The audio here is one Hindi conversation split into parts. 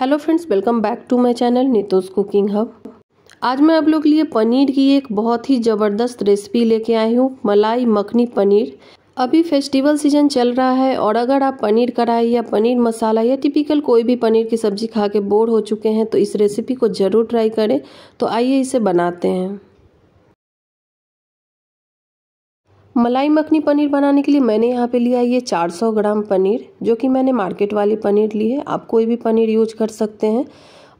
hello friends welcome back to my channel Nitu's cooking hub आज मैं आप लोग लिए पनीर की एक बहुत ही ज़बरदस्त रेसिपी लेके आई हूँ मलाई मखनी पनीर अभी फेस्टिवल सीजन चल रहा है और अगर आप पनीर कढ़ाई या पनीर मसाला या टिपिकल कोई भी पनीर की सब्ज़ी खा के बोर हो चुके हैं तो इस रेसिपी को ज़रूर ट्राई करें तो आइए इसे बनाते हैं मलाई मखनी पनीर बनाने के लिए मैंने यहाँ पे लिया ये 400 ग्राम पनीर जो कि मैंने मार्केट वाली पनीर ली है आप कोई भी पनीर यूज कर सकते हैं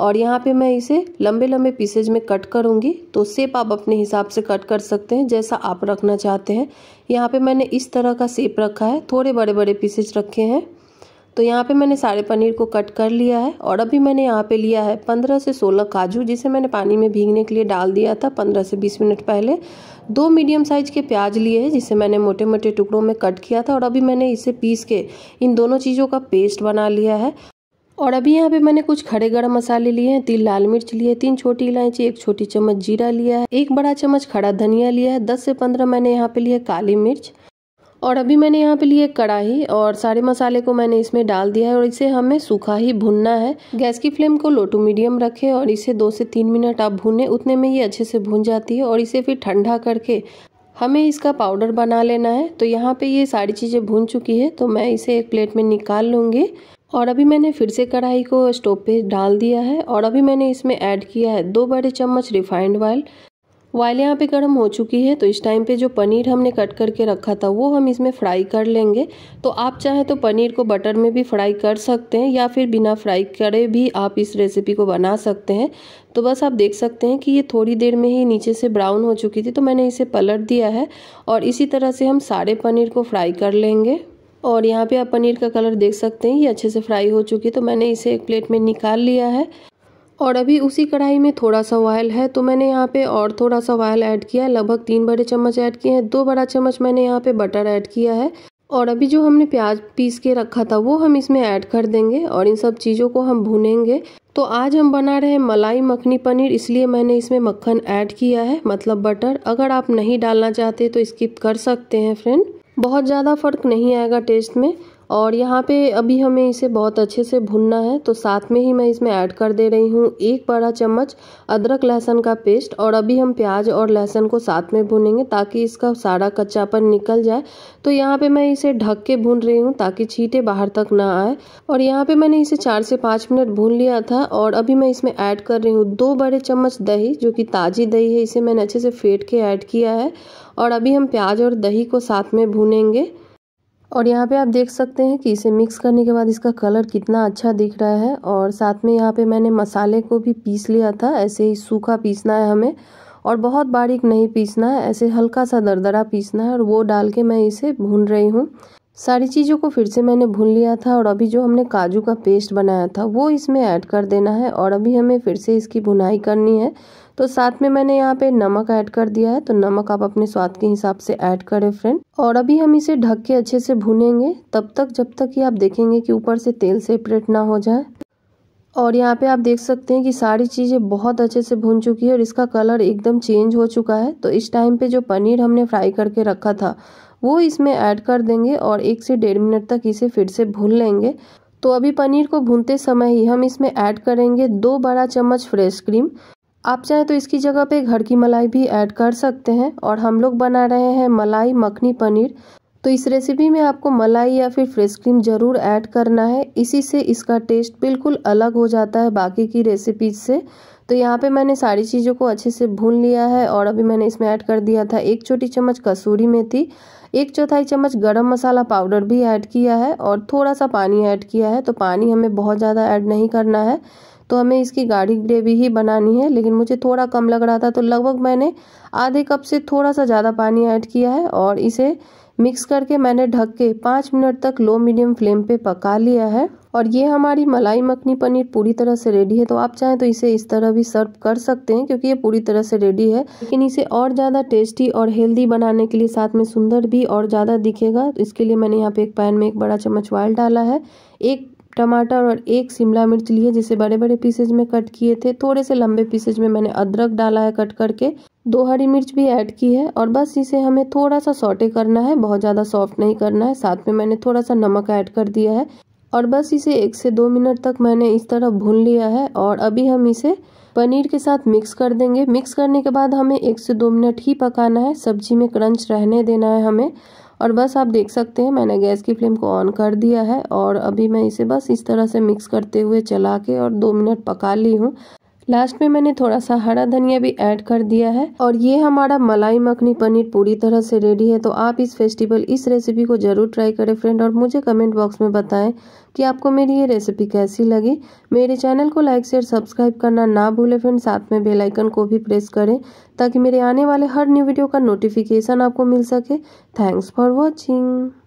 और यहाँ पे मैं इसे लंबे लंबे पीसेज में कट करूँगी तो सेप आप अपने हिसाब से कट कर सकते हैं जैसा आप रखना चाहते हैं यहाँ पे मैंने इस तरह का सेप रखा है थोड़े बड़े बड़े पीसेज रखे हैं तो यहाँ पे मैंने सारे पनीर को कट कर लिया है और अभी मैंने यहाँ पे लिया है पंद्रह से सोलह काजू जिसे मैंने पानी में भीगने के लिए डाल दिया था पंद्रह से बीस मिनट पहले दो मीडियम साइज के प्याज लिए हैं जिसे मैंने मोटे मोटे टुकड़ों में कट किया था और अभी मैंने इसे पीस के इन दोनों चीज़ों का पेस्ट बना लिया है और अभी यहाँ पे मैंने कुछ खड़े गर्म मसाले लिए हैं तीन लाल मिर्च लिए तीन छोटी इलायची एक छोटी चम्मच जीरा लिया है एक बड़ा चम्मच खड़ा धनिया लिया है दस से पंद्रह मैंने यहाँ पे लिया काली मिर्च और अभी मैंने यहाँ पे लिए कढ़ाई और सारे मसाले को मैंने इसमें डाल दिया है और इसे हमें सूखा ही भुनना है गैस की फ्लेम को लो टू मीडियम रखें और इसे दो से तीन मिनट आप भूने उतने में ये अच्छे से भून जाती है और इसे फिर ठंडा करके हमें इसका पाउडर बना लेना है तो यहाँ पे ये सारी चीज़ें भून चुकी है तो मैं इसे एक प्लेट में निकाल लूँगी और अभी मैंने फिर से कढ़ाई को स्टोव पे डाल दिया है और अभी मैंने इसमें ऐड किया है दो बड़े चम्मच रिफाइंड ऑयल वाइल यहाँ पे गर्म हो चुकी है तो इस टाइम पे जो पनीर हमने कट करके रखा था वो हम इसमें फ्राई कर लेंगे तो आप चाहें तो पनीर को बटर में भी फ्राई कर सकते हैं या फिर बिना फ्राई करे भी आप इस रेसिपी को बना सकते हैं तो बस आप देख सकते हैं कि ये थोड़ी देर में ही नीचे से ब्राउन हो चुकी थी तो मैंने इसे पलट दिया है और इसी तरह से हम सारे पनीर को फ्राई कर लेंगे और यहाँ पे आप पनीर का कलर देख सकते हैं ये अच्छे से फ्राई हो चुकी है तो मैंने इसे एक प्लेट में निकाल लिया है और अभी उसी कढ़ाई में थोड़ा सा ऑयल है तो मैंने यहाँ पे और थोड़ा सा ऑयल ऐड किया है लगभग तीन बड़े चम्मच ऐड किए हैं दो बड़ा चम्मच मैंने यहाँ पे बटर ऐड किया है और अभी जो हमने प्याज पीस के रखा था वो हम इसमें ऐड कर देंगे और इन सब चीज़ों को हम भूनेंगे तो आज हम बना रहे हैं मलाई मखनी पनीर इसलिए मैंने इसमें मक्खन ऐड किया है मतलब बटर अगर आप नहीं डालना चाहते तो स्किप कर सकते हैं फ्रेंड बहुत ज़्यादा फर्क नहीं आएगा टेस्ट में और यहाँ पे अभी हमें इसे बहुत अच्छे से भुनना है तो साथ में ही मैं इसमें ऐड कर दे रही हूँ एक बड़ा चम्मच अदरक लहसुन का पेस्ट और अभी हम प्याज और लहसुन को साथ में भुनेंगे ताकि इसका सारा कच्चापन निकल जाए तो यहाँ पे मैं इसे ढक के भून रही हूँ ताकि छीटे बाहर तक ना आए और यहाँ पे मैंने इसे चार से पाँच मिनट भून लिया था और अभी मैं इसमें ऐड कर रही हूँ दो बड़े चम्मच दही जो कि ताज़ी दही है इसे मैंने अच्छे से फेंट के ऐड किया है और अभी हम प्याज और दही को साथ में भूनेंगे और यहाँ पे आप देख सकते हैं कि इसे मिक्स करने के बाद इसका कलर कितना अच्छा दिख रहा है और साथ में यहाँ पे मैंने मसाले को भी पीस लिया था ऐसे ही सूखा पीसना है हमें और बहुत बारीक नहीं पीसना है ऐसे हल्का सा दरदरा पीसना है और वो डाल के मैं इसे भून रही हूँ सारी चीज़ों को फिर से मैंने भून लिया था और अभी जो हमने काजू का पेस्ट बनाया था वो इसमें ऐड कर देना है और अभी हमें फिर से इसकी भुनाई करनी है तो साथ में मैंने यहाँ पे नमक ऐड कर दिया है तो नमक आप अपने स्वाद के हिसाब से ऐड करें फ्रेंड और अभी हम इसे ढक के अच्छे से भूनेंगे तब तक जब तक कि आप देखेंगे कि ऊपर से तेल सेपरेट ना हो जाए और यहाँ पे आप देख सकते हैं कि सारी चीज़ें बहुत अच्छे से भून चुकी है और इसका कलर एकदम चेंज हो चुका है तो इस टाइम पे जो पनीर हमने फ्राई करके रखा था वो इसमें ऐड कर देंगे और एक से डेढ़ मिनट तक इसे फिर से भून लेंगे तो अभी पनीर को भूनते समय ही हम इसमें ऐड करेंगे दो बड़ा चम्मच फ्रेश क्रीम आप चाहें तो इसकी जगह पे घर की मलाई भी ऐड कर सकते हैं और हम लोग बना रहे हैं मलाई मखनी पनीर तो इस रेसिपी में आपको मलाई या फिर फ्रेश क्रीम ज़रूर ऐड करना है इसी से इसका टेस्ट बिल्कुल अलग हो जाता है बाकी की रेसिपीज से तो यहाँ पे मैंने सारी चीज़ों को अच्छे से भून लिया है और अभी मैंने इसमें ऐड कर दिया था एक छोटी चम्मच कसूरी मेथी एक चौथाई चम्मच गरम मसाला पाउडर भी ऐड किया है और थोड़ा सा पानी ऐड किया है तो पानी हमें बहुत ज़्यादा ऐड नहीं करना है तो हमें इसकी गाढ़ी ग्रेवी ही बनानी है लेकिन मुझे थोड़ा कम लग रहा था तो लगभग मैंने आधे कप से थोड़ा सा ज़्यादा पानी ऐड किया है और इसे मिक्स करके मैंने ढक के पाँच मिनट तक लो मीडियम फ्लेम पे पका लिया है और ये हमारी मलाई मखनी पनीर पूरी तरह से रेडी है तो आप चाहें तो इसे इस तरह भी सर्व कर सकते हैं क्योंकि ये पूरी तरह से रेडी है लेकिन इसे और ज़्यादा टेस्टी और हेल्दी बनाने के लिए साथ में सुंदर भी और ज़्यादा दिखेगा तो इसके लिए मैंने यहाँ पे एक पैन में एक बड़ा चम्मच ऑयल डाला है एक टमाटर और एक शिमला मिर्च ली है जिसे बड़े बड़े पीसेज में कट किए थे थोड़े से लंबे पीसेज में मैंने अदरक डाला है कट करके दो हरी मिर्च भी ऐड की है और बस इसे हमें थोड़ा सा सॉटे करना है बहुत ज़्यादा सॉफ्ट नहीं करना है साथ में मैंने थोड़ा सा नमक ऐड कर दिया है और बस इसे एक से दो मिनट तक मैंने इस तरह भून लिया है और अभी हम इसे पनीर के साथ मिक्स कर देंगे मिक्स करने के बाद हमें एक से दो मिनट ही पकाना है सब्जी में क्रंच रहने देना है हमें और बस आप देख सकते हैं मैंने गैस की फ्लेम को ऑन कर दिया है और अभी मैं इसे बस इस तरह से मिक्स करते हुए चला के और दो मिनट पका ली हूँ लास्ट में मैंने थोड़ा सा हरा धनिया भी ऐड कर दिया है और ये हमारा मलाई मखनी पनीर पूरी तरह से रेडी है तो आप इस फेस्टिवल इस रेसिपी को जरूर ट्राई करें फ्रेंड और मुझे कमेंट बॉक्स में बताएं कि आपको मेरी ये रेसिपी कैसी लगी मेरे चैनल को लाइक शेयर सब्सक्राइब करना ना भूलें फ्रेंड साथ में बेलाइकन को भी प्रेस करें ताकि मेरे आने वाले हर न्यू वीडियो का नोटिफिकेशन आपको मिल सके थैंक्स फॉर वॉचिंग